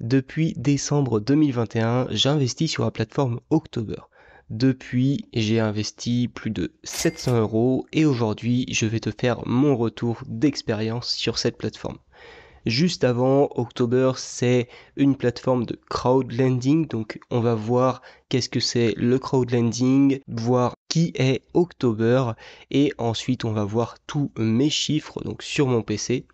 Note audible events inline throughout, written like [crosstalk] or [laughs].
Depuis décembre 2021, j'investis sur la plateforme October. Depuis, j'ai investi plus de 700 euros et aujourd'hui, je vais te faire mon retour d'expérience sur cette plateforme. Juste avant, October, c'est une plateforme de crowdlending. Donc, on va voir qu'est-ce que c'est le crowdlending, voir qui est October et ensuite, on va voir tous mes chiffres donc sur mon PC.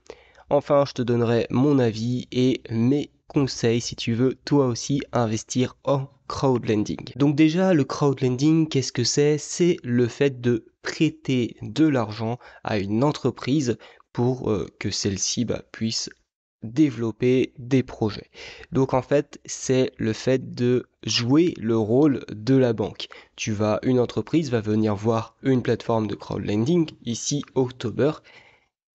Enfin, je te donnerai mon avis et mes conseil si tu veux toi aussi investir en crowdlending. Donc déjà, le crowdlending, qu'est-ce que c'est C'est le fait de prêter de l'argent à une entreprise pour euh, que celle-ci bah, puisse développer des projets. Donc en fait, c'est le fait de jouer le rôle de la banque. Tu vas, une entreprise va venir voir une plateforme de crowdlending, ici October,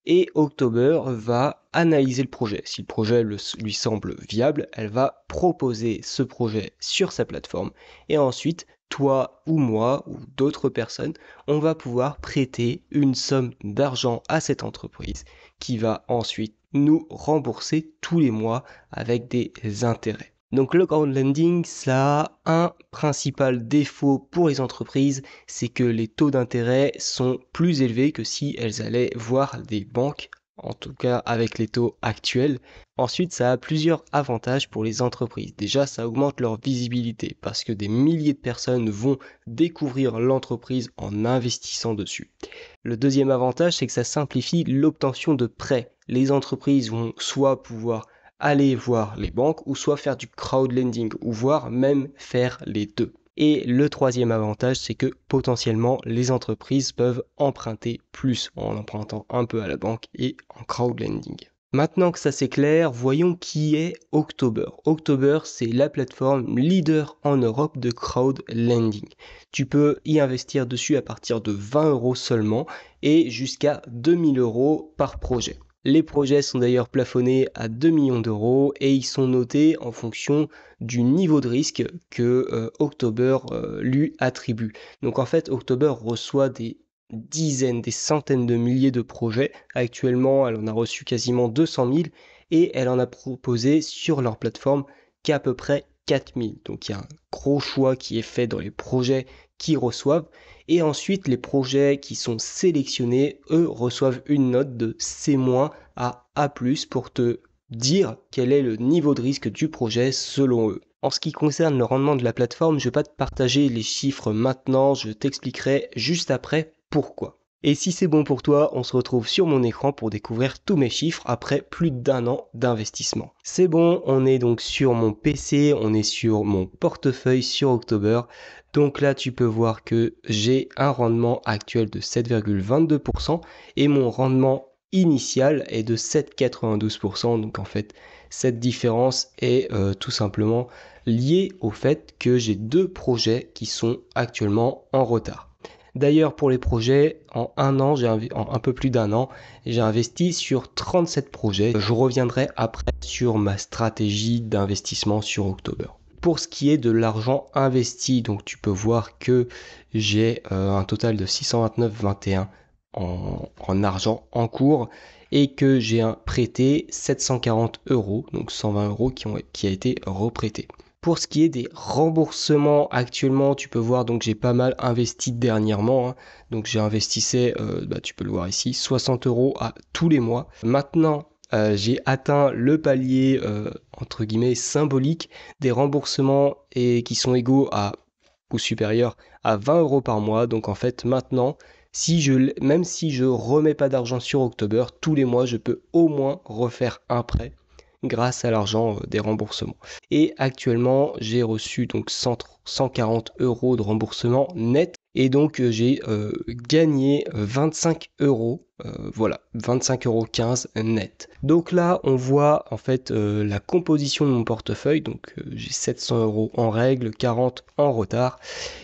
et October va analyser le projet. Si le projet lui semble viable, elle va proposer ce projet sur sa plateforme et ensuite, toi ou moi ou d'autres personnes, on va pouvoir prêter une somme d'argent à cette entreprise qui va ensuite nous rembourser tous les mois avec des intérêts. Donc le lending ça a un principal défaut pour les entreprises, c'est que les taux d'intérêt sont plus élevés que si elles allaient voir des banques, en tout cas avec les taux actuels. Ensuite, ça a plusieurs avantages pour les entreprises. Déjà, ça augmente leur visibilité parce que des milliers de personnes vont découvrir l'entreprise en investissant dessus. Le deuxième avantage, c'est que ça simplifie l'obtention de prêts. Les entreprises vont soit pouvoir aller voir les banques ou soit faire du crowdlending ou voir même faire les deux. Et le troisième avantage, c'est que potentiellement les entreprises peuvent emprunter plus en empruntant un peu à la banque et en crowdlending. Maintenant que ça c'est clair, voyons qui est October. October, c'est la plateforme leader en Europe de crowdlending. Tu peux y investir dessus à partir de 20 euros seulement et jusqu'à 2000 euros par projet. Les projets sont d'ailleurs plafonnés à 2 millions d'euros et ils sont notés en fonction du niveau de risque que euh, October euh, lui attribue. Donc en fait, October reçoit des dizaines, des centaines de milliers de projets. Actuellement, elle en a reçu quasiment 200 000 et elle en a proposé sur leur plateforme qu'à peu près 4000. Donc il y a un gros choix qui est fait dans les projets qui reçoivent. Et ensuite, les projets qui sont sélectionnés, eux, reçoivent une note de C- à A ⁇ pour te dire quel est le niveau de risque du projet selon eux. En ce qui concerne le rendement de la plateforme, je ne vais pas te partager les chiffres maintenant, je t'expliquerai juste après pourquoi. Et si c'est bon pour toi, on se retrouve sur mon écran pour découvrir tous mes chiffres après plus d'un an d'investissement. C'est bon, on est donc sur mon PC, on est sur mon portefeuille sur October. Donc là, tu peux voir que j'ai un rendement actuel de 7,22% et mon rendement initial est de 7,92%. Donc en fait, cette différence est euh, tout simplement liée au fait que j'ai deux projets qui sont actuellement en retard. D'ailleurs, pour les projets, en un an, j'ai en un peu plus d'un an, j'ai investi sur 37 projets. Je reviendrai après sur ma stratégie d'investissement sur October pour ce qui est de l'argent investi, donc tu peux voir que j'ai euh, un total de 629,21 en, en argent en cours et que j'ai prêté 740 euros, donc 120 euros qui, ont, qui a été reprêté. Pour ce qui est des remboursements actuellement, tu peux voir donc j'ai pas mal investi dernièrement. Hein. Donc j'ai investissé, euh, bah, tu peux le voir ici, 60 euros à tous les mois. Maintenant, euh, j'ai atteint le palier euh, entre guillemets symbolique des remboursements et qui sont égaux à ou supérieurs à 20 euros par mois. Donc en fait maintenant, si je, même si je remets pas d'argent sur October, tous les mois je peux au moins refaire un prêt grâce à l'argent euh, des remboursements. Et actuellement, j'ai reçu donc 140 euros de remboursement net et donc euh, j'ai euh, gagné 25 euh, euros. voilà, 25 euros net. Donc là, on voit en fait la composition de mon portefeuille. Donc j'ai 700 euros en règle, 40 en retard.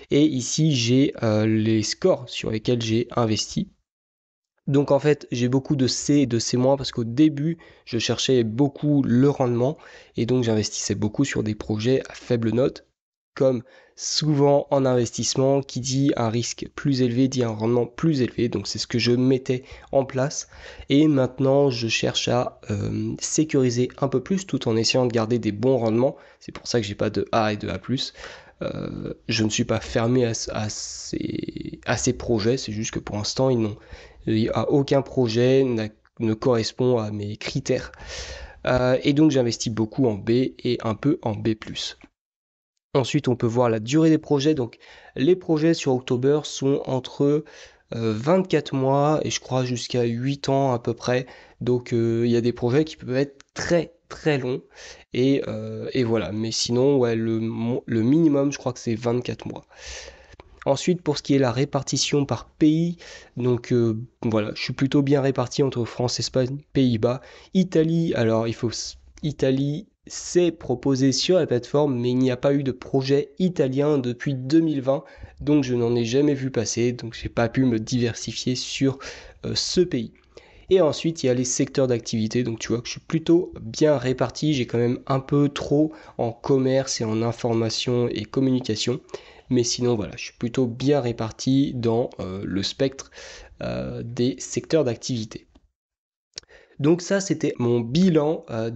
Et ici, j'ai les scores sur lesquels j'ai investi. Donc en fait, j'ai beaucoup de C et de C- parce qu'au début, je cherchais beaucoup le rendement et donc j'investissais beaucoup sur des projets à faible note comme souvent en investissement, qui dit un risque plus élevé dit un rendement plus élevé. Donc c'est ce que je mettais en place. Et maintenant, je cherche à euh, sécuriser un peu plus tout en essayant de garder des bons rendements. C'est pour ça que j'ai pas de A et de A ⁇ euh, je ne suis pas fermé à, ces, projets, c'est juste que pour l'instant, ils n'y a aucun projet ne correspond à mes critères. Euh, et donc j'investis beaucoup en B et un peu en B ⁇ Ensuite, on peut voir la durée des projets. Donc, les projets sur October sont entre 24 euh, mois et je crois jusqu'à 8 ans à peu près. Donc, euh, il y a des projets qui peuvent être très très longs. Et, euh, voilà. Mais sinon, ouais, le, minimum, je crois que c'est 24 mois. Ensuite, pour ce qui est la répartition par pays, donc voilà, je suis plutôt bien réparti entre France, Espagne, Pays-Bas, Italie. Alors, il faut Italie, c'est proposé sur la plateforme, mais il n'y a pas eu de projet italien depuis 2020, donc je n'en ai jamais vu passer, donc j'ai pas pu me diversifier sur euh, ce pays. Et ensuite, il y a les secteurs d'activité, donc tu vois que je suis plutôt bien réparti, j'ai quand même un peu trop en commerce et en information et communication, mais sinon voilà, je suis plutôt bien réparti dans euh, le spectre euh, des secteurs d'activité. Donc ça, c'était mon bilan euh,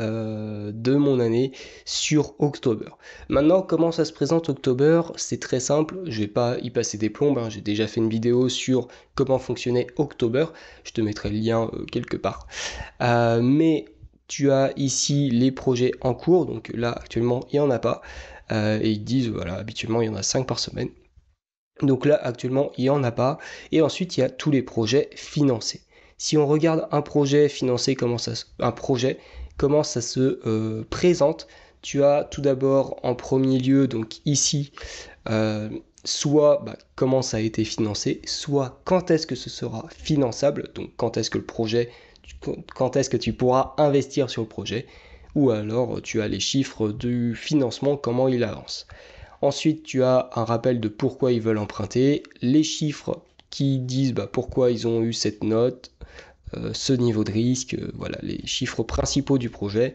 euh, de, mon année sur October. Maintenant, comment ça se présente October C'est très simple, je vais pas y passer des plombes, hein. j'ai déjà fait une vidéo sur comment fonctionnait October, je te mettrai le lien euh, quelque part. mais tu as ici les projets en cours, donc là actuellement il n'y en a pas. et ils disent, voilà, habituellement il y en a 5 par semaine. Donc là actuellement il n'y en a pas. Et ensuite il y a tous les projets financés. Si on regarde un projet financé, comment ça, un projet, comment ça se euh, présente, tu as tout d'abord en premier lieu, donc ici, euh, soit bah, comment ça a été financé, soit quand est-ce que ce sera finançable, donc quand est-ce que le projet, quand est-ce que tu pourras investir sur le projet, ou alors tu as les chiffres du financement, comment il avance. Ensuite, tu as un rappel de pourquoi ils veulent emprunter, les chiffres qui disent bah, pourquoi ils ont eu cette note, euh, ce niveau de risque, euh, voilà les chiffres principaux du projet,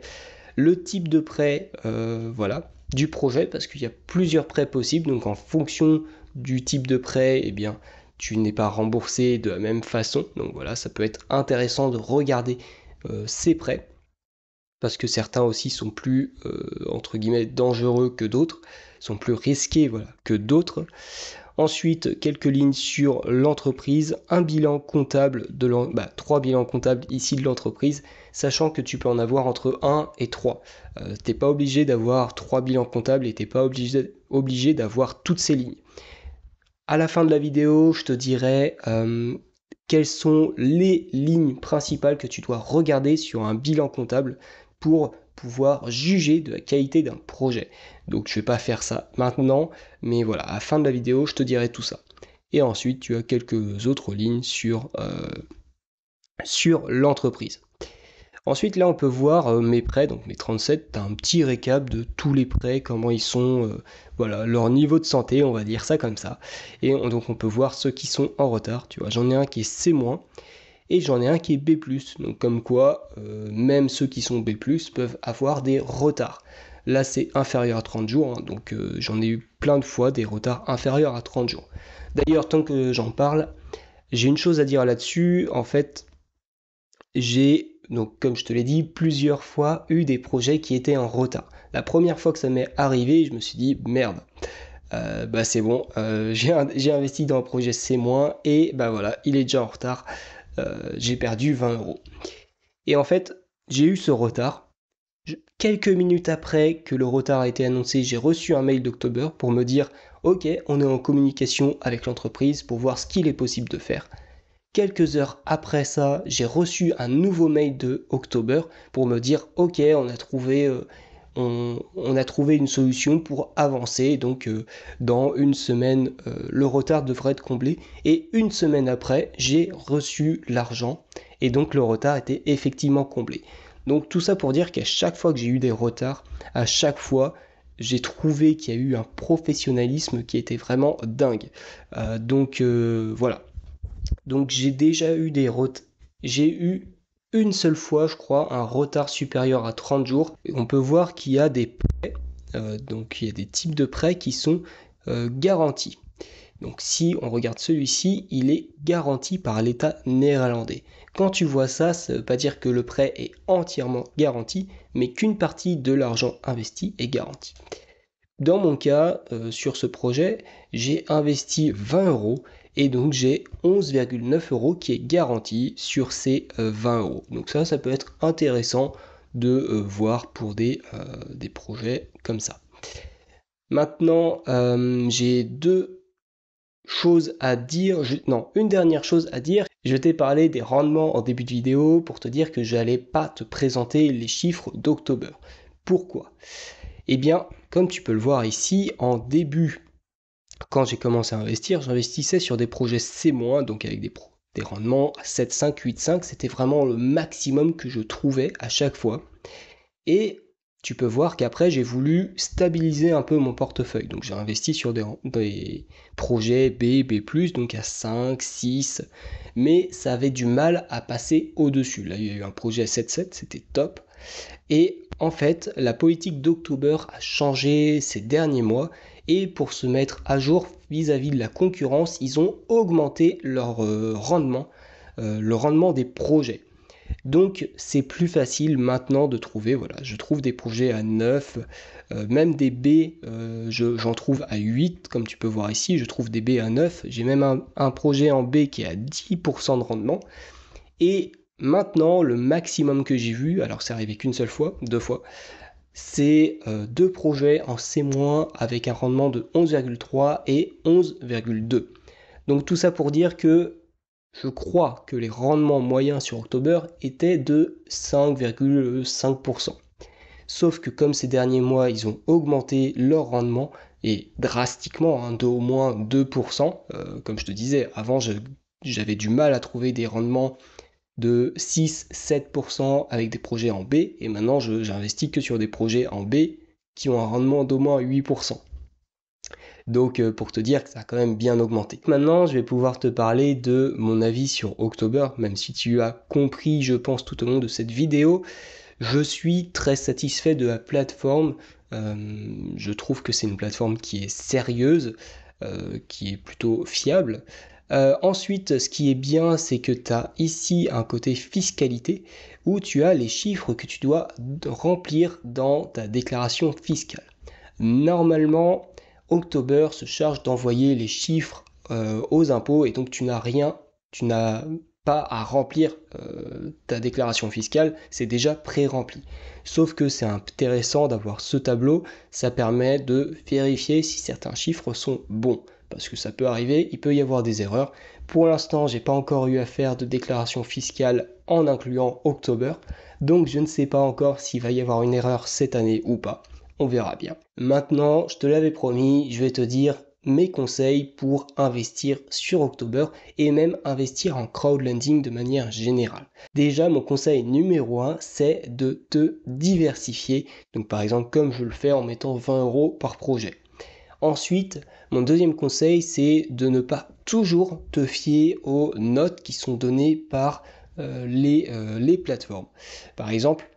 le type de prêt, euh, voilà du projet parce qu'il y a plusieurs prêts possibles donc en fonction du type de prêt, et eh bien tu n'es pas remboursé de la même façon. Donc voilà, ça peut être intéressant de regarder ces prêts parce que certains aussi sont plus entre guillemets dangereux que d'autres, sont plus risqués voilà que d'autres. Ensuite, quelques lignes sur l'entreprise, un bilan comptable de bah, trois bilans comptables ici de l'entreprise, sachant que tu peux en avoir entre 1 et 3. Tu euh, t'es pas obligé d'avoir trois bilans comptables et n'es pas obligé, d'avoir toutes ces lignes. À la fin de la vidéo, je te dirai euh, quelles sont les lignes principales que tu dois regarder sur un bilan comptable pour pouvoir juger de la qualité d'un projet. Donc je vais pas faire ça maintenant, mais voilà, à la fin de la vidéo, je te dirai tout ça. Et ensuite, tu as quelques autres lignes sur, euh, sur l'entreprise. Ensuite, là, on peut voir euh, mes prêts, donc mes 37, tu as un petit récap de tous les prêts, comment ils sont, euh, voilà, leur niveau de santé, on va dire ça comme ça. Et donc, on peut voir ceux qui sont en retard, tu vois. J'en ai un qui est C-, et j'en ai un qui est B+. Donc comme quoi, euh, même ceux qui sont B+, peuvent avoir des retards. Là, c'est inférieur à 30 jours, hein. donc euh, j'en ai eu plein de fois des retards inférieurs à 30 jours. D'ailleurs, tant que j'en parle, j'ai une chose à dire là-dessus. En fait, j'ai, donc comme je te l'ai dit, plusieurs fois eu des projets qui étaient en retard. La première fois que ça m'est arrivé, je me suis dit, merde. Euh, bah c'est bon, [laughs] j'ai investi dans un projet C- et bah voilà, il est déjà en retard. Euh, j'ai perdu 20 euros. Et en fait, j'ai eu ce retard. quelques minutes après que le retard a été annoncé, j'ai reçu un mail d'October pour me dire Ok, on est en communication avec l'entreprise pour voir ce qu'il est possible de faire. Quelques heures après ça, j'ai reçu un nouveau mail de October pour me dire Ok, on a trouvé euh, on, a trouvé une solution pour avancer. Donc euh, dans une semaine, euh, le retard devrait être comblé. Et une semaine après, j'ai reçu l'argent. Et donc le retard était effectivement comblé. Donc tout ça pour dire qu'à chaque fois que j'ai eu des retards, à chaque fois, j'ai trouvé qu'il y a eu un professionnalisme qui était vraiment dingue. Euh, donc voilà. Donc j'ai déjà eu des retards. J'ai eu une seule fois, je crois, un retard supérieur à 30 jours. on peut voir qu'il y a des prêts, euh, donc il y a des types de prêts qui sont euh, garantis. Donc si on regarde celui-ci, il est garanti par l'État néerlandais. Quand tu vois ça, ça ne veut pas dire que le prêt est entièrement garanti, mais qu'une partie de l'argent investi est garantie. Dans mon cas, euh, sur ce projet, j'ai investi 20 euros et donc j'ai 11,9 euros qui est garanti sur ces 20 euh, euros. Donc ça, ça peut être intéressant de euh, voir pour des, euh, des projets comme ça. Maintenant, j'ai deux choses à dire. non, une dernière chose à dire. Je t'ai parlé des rendements en début de vidéo pour te dire que j'allais pas te présenter les chiffres d'octobre. Pourquoi Eh bien, comme tu peux le voir ici, en début quand j'ai commencé à investir, j'investissais sur des projets C-, donc avec des, rendements à 7, 5, 8, 5. C'était vraiment le maximum que je trouvais à chaque fois. Et tu peux voir qu'après, j'ai voulu stabiliser un peu mon portefeuille. Donc j'ai investi sur des, projets B, B, donc à 5, 6. Mais ça avait du mal à passer au-dessus. Là, il y a eu un projet à 7, 7, c'était top. Et en fait, la politique d'October a changé ces derniers mois et pour se mettre à jour vis-à-vis de la concurrence, ils ont augmenté leur euh, rendement, euh, le rendement des projets. Donc c'est plus facile maintenant de trouver, voilà, je trouve des projets à 9, euh, même des B, je j'en trouve à 8, comme tu peux voir ici, je trouve des B à 9, j'ai même un, un, projet en B qui est à 10% de rendement, et maintenant le maximum que j'ai vu, alors c'est arrivé qu'une seule fois, deux fois, c'est euh, deux projets en C- avec un rendement de 11,3 et 11,2. Donc tout ça pour dire que je crois que les rendements moyens sur October étaient de 5,5%. Sauf que comme ces derniers mois, ils ont augmenté leur rendement et drastiquement, hein, de au moins 2%. Euh, comme je te disais, avant j'avais du mal à trouver des rendements de 6-7% avec des projets en B, et maintenant j'investis que sur des projets en B qui ont un rendement d'au moins 8%. Donc euh, pour te dire que ça a quand même bien augmenté. Maintenant, je vais pouvoir te parler de mon avis sur October, même si tu as compris, je pense, tout au long de cette vidéo. Je suis très satisfait de la plateforme. Euh, je trouve que c'est une plateforme qui est sérieuse, euh, qui est plutôt fiable. Euh, ensuite, ce qui est bien, c'est que tu as ici un côté fiscalité où tu as les chiffres que tu dois remplir dans ta déclaration fiscale. Normalement, October se charge d'envoyer les chiffres euh, aux impôts et donc tu n'as rien, tu n'as pas à remplir euh, ta déclaration fiscale, c'est déjà pré-rempli. Sauf que c'est intéressant d'avoir ce tableau, ça permet de vérifier si certains chiffres sont bons parce que ça peut arriver, il peut y avoir des erreurs. Pour l'instant, je n'ai pas encore eu à faire de déclaration fiscale en incluant October, donc je ne sais pas encore s'il va y avoir une erreur cette année ou pas. On verra bien. Maintenant, je te l'avais promis, je vais te dire mes conseils pour investir sur October et même investir en crowdlending de manière générale. Déjà, mon conseil numéro 1, c'est de te diversifier. Donc par exemple, comme je le fais en mettant 20 euros par projet. Ensuite, mon deuxième conseil, c'est de ne pas toujours te fier aux notes qui sont données par euh, euh, les, plateformes. Par exemple,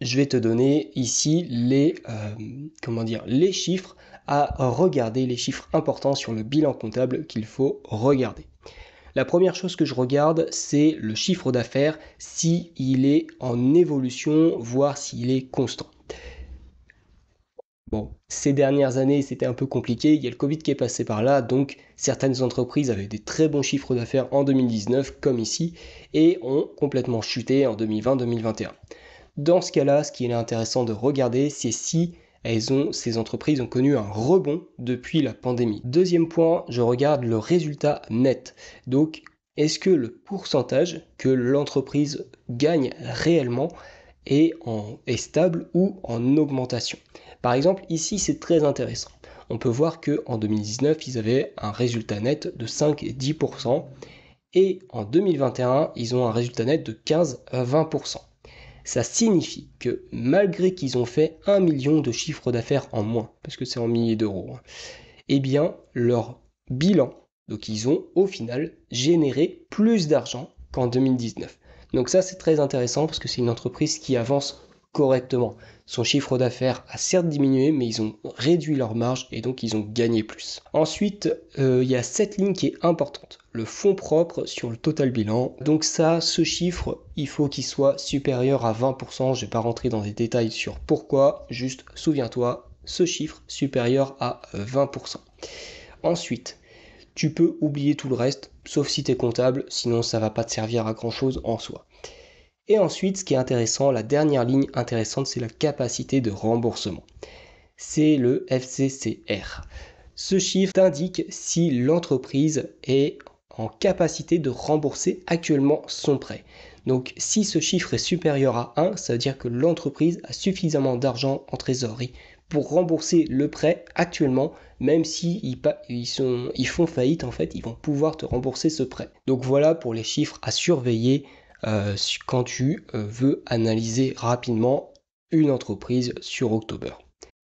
je vais te donner ici les, euh, comment dire, les chiffres à regarder, les chiffres importants sur le bilan comptable qu'il faut regarder. La première chose que je regarde, c'est le chiffre d'affaires, s'il est en évolution, voire s'il est constant. Bon, ces dernières années, c'était un peu compliqué, il y a le Covid qui est passé par là, donc certaines entreprises avaient des très bons chiffres d'affaires en 2019, comme ici, et ont complètement chuté en 2020-2021. Dans ce cas-là, ce qui est intéressant de regarder, c'est si elles ont, ces entreprises ont connu un rebond depuis la pandémie. Deuxième point, je regarde le résultat net. Donc, est-ce que le pourcentage que l'entreprise gagne réellement est, est stable ou en augmentation par exemple, ici, c'est très intéressant. On peut voir que en 2019, ils avaient un résultat net de 5 et 10%, et en 2021, ils ont un résultat net de 15 à 20%. Ça signifie que malgré qu'ils ont fait 1 million de chiffres d'affaires en moins, parce que c'est en milliers d'euros, et hein, eh bien leur bilan, donc ils ont au final généré plus d'argent qu'en 2019. Donc ça c'est très intéressant parce que c'est une entreprise qui avance correctement. Son chiffre d'affaires a certes diminué, mais ils ont réduit leur marge et donc ils ont gagné plus. Ensuite, euh, il y a cette ligne qui est importante, le fonds propre sur le total bilan. Donc ça, ce chiffre, il faut qu'il soit supérieur à 20%. Je ne vais pas rentrer dans les détails sur pourquoi, juste souviens-toi, ce chiffre supérieur à 20%. Ensuite, tu peux oublier tout le reste, sauf si tu es comptable, sinon ça va pas te servir à grand chose en soi. Et ensuite, ce qui est intéressant, la dernière ligne intéressante, c'est la capacité de remboursement. C'est le FCCR. Ce chiffre indique si l'entreprise est en capacité de rembourser actuellement son prêt. Donc si ce chiffre est supérieur à 1, ça veut dire que l'entreprise a suffisamment d'argent en trésorerie pour rembourser le prêt actuellement, même s'ils sont, ils font faillite en fait, ils vont pouvoir te rembourser ce prêt. Donc voilà pour les chiffres à surveiller euh, quand tu euh, veux analyser rapidement une entreprise sur October.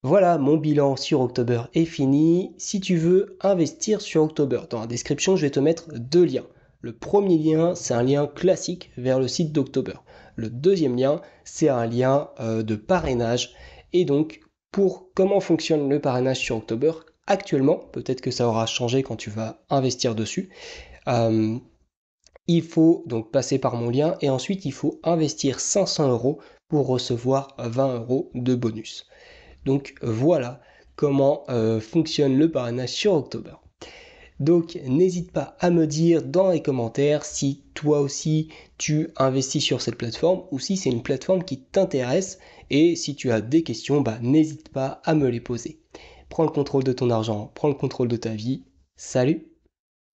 Voilà, mon bilan sur October est fini. Si tu veux investir sur October, dans la description, je vais te mettre deux liens. Le premier lien, c'est un lien classique vers le site d'October. Le deuxième lien, c'est un lien euh, de parrainage. Et donc, pour comment fonctionne le parrainage sur October actuellement, peut-être que ça aura changé quand tu vas investir dessus. Il faut donc passer par mon lien et ensuite il faut investir 500 euros pour recevoir 20 euros de bonus. Donc voilà comment euh, fonctionne le parrainage sur October. Donc n'hésite pas à me dire dans les commentaires si toi aussi tu investis sur cette plateforme ou si c'est une plateforme qui t'intéresse et si tu as des questions, bah, n'hésite pas à me les poser. Prends le contrôle de ton argent, prends le contrôle de ta vie. Salut